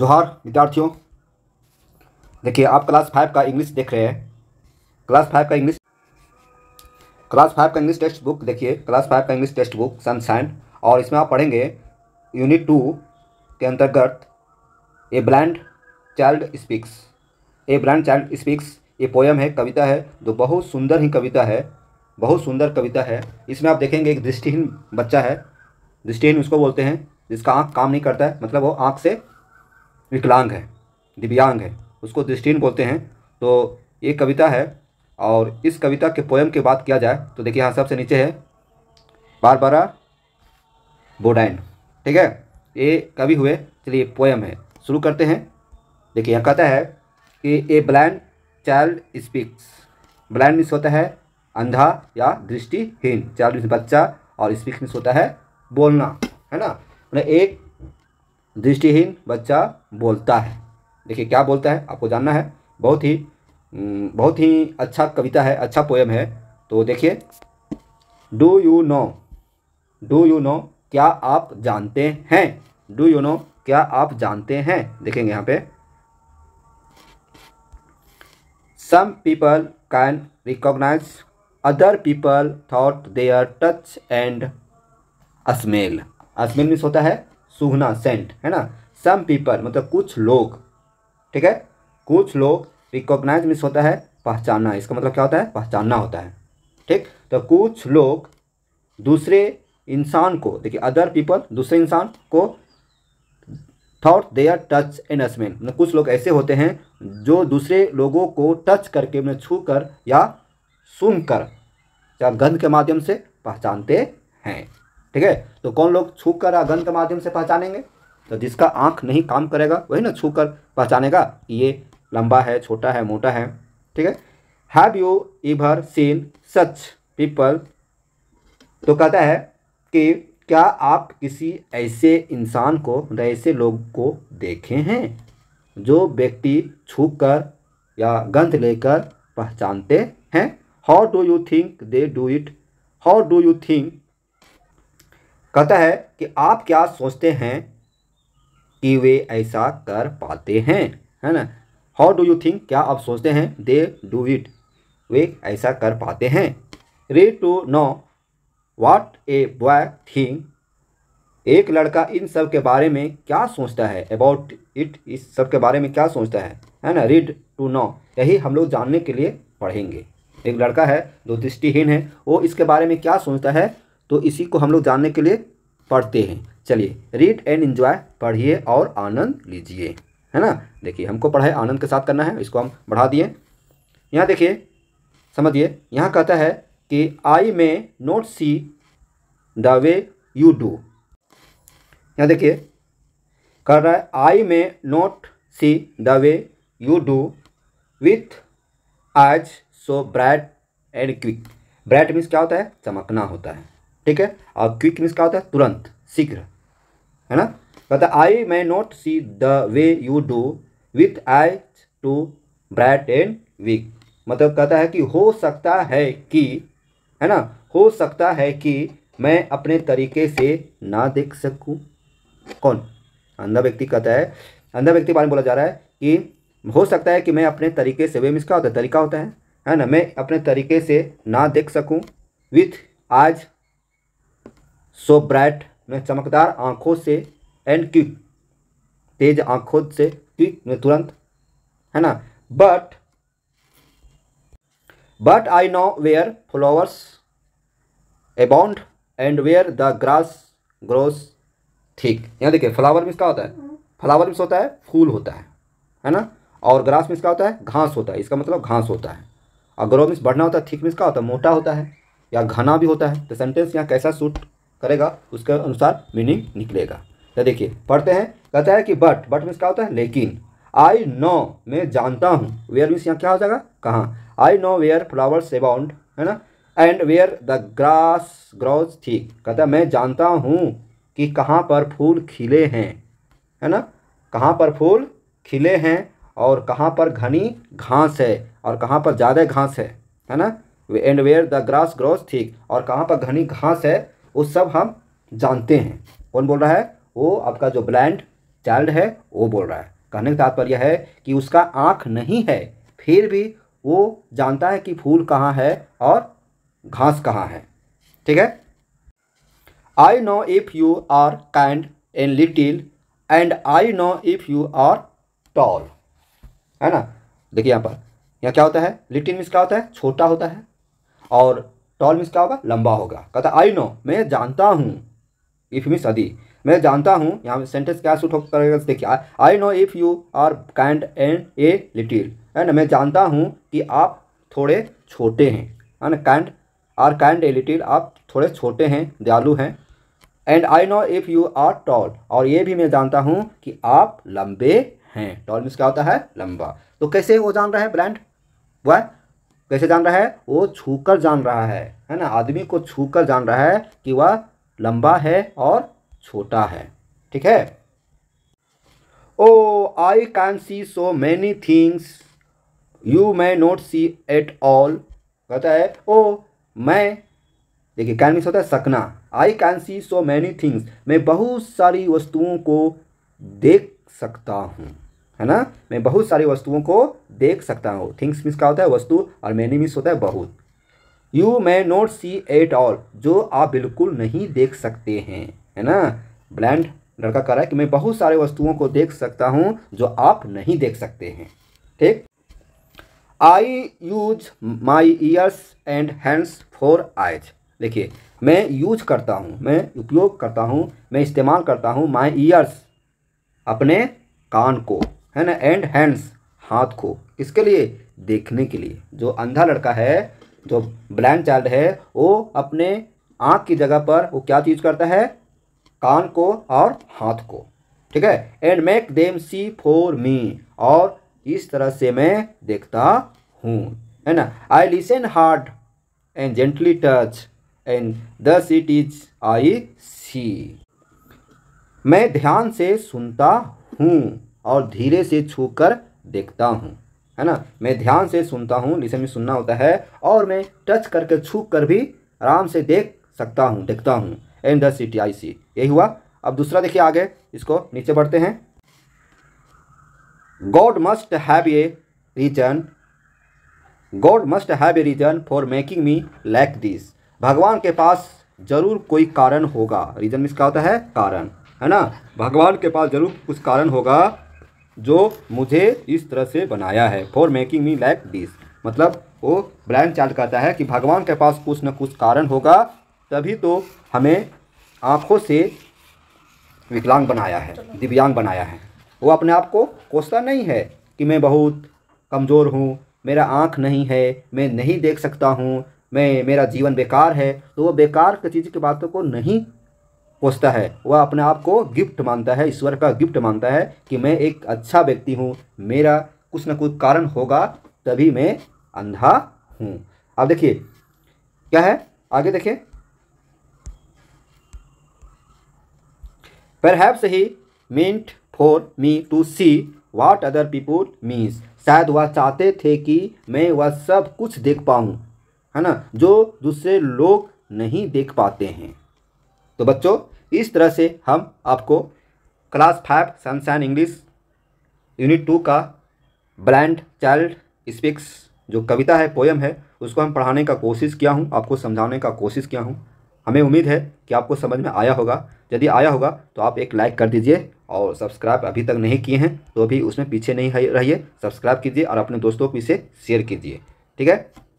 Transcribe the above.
जोहार विद्यार्थियों देखिए आप क्लास फाइव का इंग्लिश देख रहे हैं क्लास फाइव का इंग्लिश क्लास फाइव का इंग्लिश टेक्स्ट बुक देखिए क्लास फाइव का इंग्लिश टेक्स्ट बुक सनसाइन और इसमें आप पढ़ेंगे यूनिट टू के अंतर्गत a blind child speaks a blind child speaks ये पोयम है कविता है जो बहुत सुंदर ही कविता है बहुत सुंदर कविता है इसमें आप देखेंगे एक दृष्टिहीन बच्चा है दृष्टिहीन उसको बोलते हैं जिसका आँख काम नहीं करता है मतलब वो आँख से विकलांग है दिव्यांग है उसको दृष्टिहीन बोलते हैं तो ये कविता है और इस कविता के पोएम की बात किया जाए तो देखिए यहाँ सबसे नीचे है बार बारा बोडाइन ठीक है ये कवि हुए चलिए पोएम है शुरू करते हैं देखिए यहाँ कहता है कि a blind child speaks blind means होता है अंधा या दृष्टिहीन चाइल्ड मिस बच्चा और स्पीक मिस होता है बोलना है ना मतलब एक दृष्टिहीन बच्चा बोलता है देखिए क्या बोलता है आपको जानना है बहुत ही बहुत ही अच्छा कविता है अच्छा पोएम है तो देखिए do you know do you know क्या आप जानते हैं डू यू नो क्या आप जानते हैं देखेंगे यहाँ पे some people can recognise other people thought their touch and smell smell means होता है सुहना सेंट है ना सम पीपल मतलब कुछ लोग ठीक है कुछ लोग रिकॉग्नाइज मिस होता है पहचानना इसका मतलब क्या होता है पहचानना होता है ठीक तो कुछ लोग दूसरे इंसान को देखिए अदर पीपल दूसरे इंसान को thought they are touch and smell मतलब कुछ लोग ऐसे होते हैं जो दूसरे लोगों को टच करके उन्हें मतलब छू कर या सुन कर या गंध के माध्यम से पहचानते हैं ठीक है तो कौन लोग छू कर या गंध के माध्यम से पहचानेंगे तो जिसका आँख नहीं काम करेगा वही ना छू कर पहचानेगा कि ये लंबा है छोटा है मोटा है ठीक है have you ever seen such people तो कहता है कि क्या आप किसी ऐसे इंसान को मतलब ऐसे लोग को देखे हैं जो व्यक्ति छू कर या गंध लेकर पहचानते हैं how do you think they do it how do you think कहता है कि आप क्या सोचते हैं कि वे ऐसा कर पाते हैं है ना हाउ डू यू थिंक क्या आप सोचते हैं दे डू इट वे ऐसा कर पाते हैं read to know what a boy think एक लड़का इन सब के बारे में क्या सोचता है अबाउट इट इस सब के बारे में क्या सोचता है है ना रीड टू नो यही हम लोग जानने के लिए पढ़ेंगे एक लड़का है जो दृष्टिहीन है वो इसके बारे में क्या सोचता है तो इसी को हम लोग जानने के लिए पढ़ते हैं चलिए रीड एंड इन्जॉय पढ़िए और आनंद लीजिए है ना देखिए हमको पढ़ाई आनंद के साथ करना है इसको हम बढ़ा दिए यहाँ देखिए समझिए यहाँ कहता है कि I may not see the way you do यहाँ देखिए कह रहा है I may not see the way you do with eyes so bright and quick bright means क्या होता है चमकना होता है ठीक है और क्विक मीन्स क्या होता है तुरंत शीघ्र है ना कहता I may not see the way you do with eye too bright and weak मतलब कहता है कि हो सकता है कि है ना हो सकता है कि मैं अपने तरीके से ना देख सकूं कौन अंधा व्यक्ति कहता है अंधा व्यक्ति के बारे में बोला जा रहा है कि हो सकता है कि मैं अपने तरीके से वे मिस का होता है तरीका होता है है ना मैं अपने तरीके से ना देख सकूं विथ आज सो ब्राइट में चमकदार आँखों से एंड क्विक तेज आँखों से क्विक में तुरंत है ना but but I know where flowers abound and where the grass grows ठीक यहाँ देखिए फ्लावर में इसका होता है फ्लावर मिस होता है फूल होता है है ना और ग्रास में इसका होता है घास होता है इसका मतलब घास होता है और ग्रो मिस बढ़ना होता है थिक मिस का होता है मोटा होता है या घना भी होता है तो सेंटेंस यहाँ कैसा सूट करेगा उसके अनुसार मीनिंग निकलेगा तो देखिए पढ़ते हैं कहता है कि बट बट मीन्स क्या होता है लेकिन आई नो मैं जानता हूँ वेयर मीन्स यहाँ क्या हो जाएगा कहाँ I know where flowers abound है ना and where the grass grows ठीक कहता है मैं जानता हूँ कि कहाँ पर फूल खिले हैं है ना कहाँ पर फूल खिले हैं और कहाँ पर घनी घास है और कहाँ पर ज़्यादा घास है है ना and where the grass grows ठीक और कहाँ पर घनी घास है वो सब हम जानते हैं कौन बोल रहा है वो आपका जो ब्लाइंड चाइल्ड है वो बोल रहा है कहने का तात्पर्य है कि उसका आँख नहीं है फिर भी वो जानता है कि फूल कहाँ है और घास कहाँ है ठीक है I know if you are kind and little and I know if you are tall है ना देखिए यहाँ पर यहाँ क्या होता है लिटिल मिस क्या होता है छोटा होता है और टॉल मिस क्या होगा लंबा होगा कहता आई नो मैं जानता हूँ इफ मिस अदी मैं जानता हूँ यहाँ सेंटेंस क्या सूट करेगा देखिए I know if you are kind and a little है ना मैं जानता हूँ कि आप थोड़े छोटे हैं है ना kind are kind a little आप थोड़े छोटे हैं दयालु हैं and I know if you are tall और ये भी मैं जानता हूँ कि आप लंबे हैं टॉल मिस क्या होता है लंबा तो कैसे वो जान रहा है ब्रांड वह कैसे जान रहा है वो छूकर जान रहा है है ना आदमी को छूकर जान रहा है कि वह लंबा है और छोटा है ठीक है oh I can see so many things you may not see at all कहता है ओ मैं देखिए कैन मीस होता है सकना I can see so many things मैं बहुत सारी वस्तुओं को देख सकता हूँ है ना मैं बहुत सारी वस्तुओं को देख सकता हूँ थिंग्स मिस क्या होता है वस्तु और मैनी मिस होता है बहुत you may not see at all जो आप बिल्कुल नहीं देख सकते हैं है ना ब्लैंड लड़का कह रहा है कि मैं बहुत सारे वस्तुओं को देख सकता हूँ जो आप नहीं देख सकते हैं ठीक I use my ears and hands for eyes देखिए मैं यूज करता हूँ मैं उपयोग करता हूँ मैं इस्तेमाल करता हूँ माई ईयर्स अपने कान को है ना एंड हैंड्स हाथ को इसके लिए देखने के लिए जो अंधा लड़का है जो ब्लैंड चाइल्ड है वो अपने आँख की जगह पर वो क्या चीज़ करता है कान को और हाथ को ठीक है and make them see for me और इस तरह से मैं देखता हूँ है ना I listen hard and gently touch and thus it is I see मैं ध्यान से सुनता हूँ और धीरे से छू कर देखता हूँ है ना मैं ध्यान से सुनता हूँ जिसे मैं सुनना होता है और मैं टच करके छू कर भी आराम से देख सकता हूँ देखता हूँ and the city I see यही हुआ अब दूसरा देखिए आगे इसको नीचे बढ़ते हैं God must have a reason God must have a reason for making me like this भगवान के पास जरूर कोई कारण होगा रीजन मिस क्या होता है कारण है ना भगवान के पास जरूर कुछ कारण होगा जो मुझे इस तरह से बनाया है for making me like this मतलब वो ब्लैंक चार्ट कहता है कि भगवान के पास कुछ न कुछ कारण होगा तभी तो हमें आँखों से विकलांग बनाया है दिव्यांग बनाया है वो अपने आप को कोसता नहीं है कि मैं बहुत कमज़ोर हूँ मेरा आँख नहीं है मैं नहीं देख सकता हूँ मैं मेरा जीवन बेकार है तो वो बेकार की चीज़ की बातों को नहीं कोसता है वह अपने आप को गिफ्ट मानता है ईश्वर का गिफ्ट मानता है कि मैं एक अच्छा व्यक्ति हूँ मेरा कुछ ना कुछ कारण होगा तभी मैं अंधा हूँ अब देखिए क्या है आगे देखिए perhaps he meant for me to see what other people means शायद वह चाहते थे कि मैं वह सब कुछ देख पाऊँ है ना जो दूसरे लोग नहीं देख पाते हैं तो बच्चों इस तरह से हम आपको class five sunshine English unit two का ब्लाइंड चाइल्ड स्पीक्स जो कविता है पोयम है उसको हम पढ़ाने का कोशिश किया हूँ आपको समझाने का कोशिश किया हूँ हमें उम्मीद है कि आपको समझ में आया होगा यदि आया होगा तो आप एक लाइक कर दीजिए और सब्सक्राइब अभी तक नहीं किए हैं तो अभी उसमें पीछे नहीं रहिए सब्सक्राइब कीजिए और अपने दोस्तों को इसे शेयर कीजिए ठीक है